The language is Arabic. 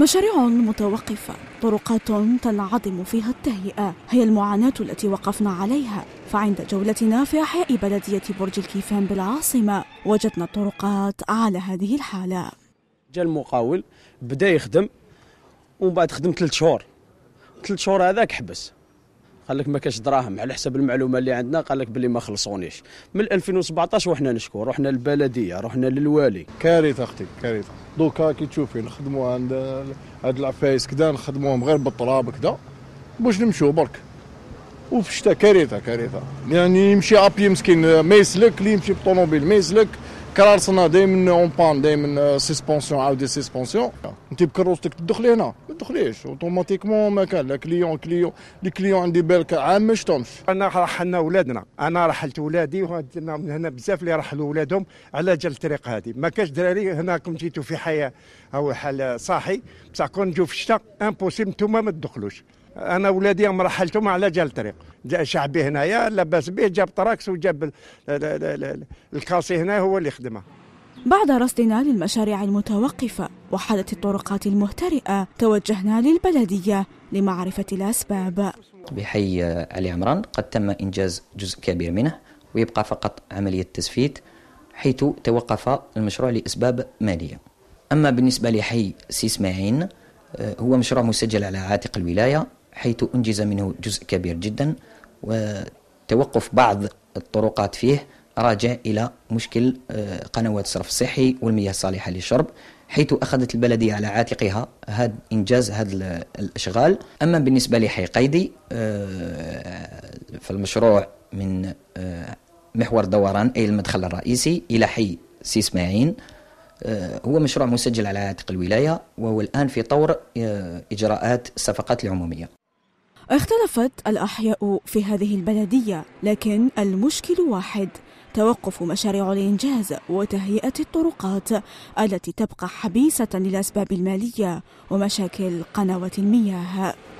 مشاريع متوقفة طرقات تنعدم فيها التهيئة هي المعاناة التي وقفنا عليها فعند جولتنا في أحياء بلدية برج الكيفان بالعاصمة وجدنا الطرقات على هذه الحالة جاء المقاول بدا يخدم ومن بعد خدم ثلاث شهور ثلاث شهور هذاك حبس قال لك ما كاش دراهم على حسب المعلومه اللي عندنا قال لك باللي ما خلصونيش من 2017 وحنا نشكو رحنا للبلديه رحنا للوالي كارثه اختي كارثه دوكا كي تشوفي نخدموا عند هاد العفايس كذا نخدموهم غير بالتراب كذا باش نمشوا برك وفي الشتاء كارثه كارثه يعني يمشي ابي مسكين ما يسلك اللي يمشي بالطوموبيل ما يسلك كرار دائما اون بان دائما سسبونسيون عاودي سسبونسيون انت بكروستك تدخلي هنا ما تدخليش اوتوماتيكمون ما كان لا كليون كليون لي كليون عندي بالك عام ما شفتهمش انا رحلنا ولادنا انا رحلت ولادي وهنا من هنا بزاف اللي رحلوا ولادهم على جال الطريق هذه ما كاش دراري هناكم جيتوا في حياه او حال صاحي بصح كون نجوا في الشتاء امبوسيبل نتوما ما تدخلوش انا ولادي مرحلتهم على جال الطريق جاء شعبي هنايا لاباس به جاب طراكس وجاب الكاسي هنا هو اللي خدمه بعد رصدنا للمشاريع المتوقفة وحالة الطرقات المهترئة توجهنا للبلدية لمعرفة الأسباب بحي علي عمران قد تم إنجاز جزء كبير منه ويبقى فقط عملية تسفيت حيث توقف المشروع لأسباب مالية أما بالنسبة لحي اسماعيل آه، هو مشروع مسجل على عاتق الولاية حيث أنجز منه جزء كبير جدا وتوقف بعض الطرقات فيه راجع إلى مشكل آه، قنوات الصرف الصحي والمياه الصالحة للشرب حيث أخذت البلدية على عاتقها هذا إنجاز هذا الأشغال أما بالنسبة لحي قيدي آه، فالمشروع من آه، محور دوران أي المدخل الرئيسي إلى حي سي اسماعيل هو مشروع مسجل على عاتق الولاية وهو الآن في طور إجراءات الصفقات العمومية اختلفت الأحياء في هذه البلدية لكن المشكل واحد توقف مشاريع الإنجاز وتهيئة الطرقات التي تبقى حبيسة للأسباب المالية ومشاكل قنوات المياه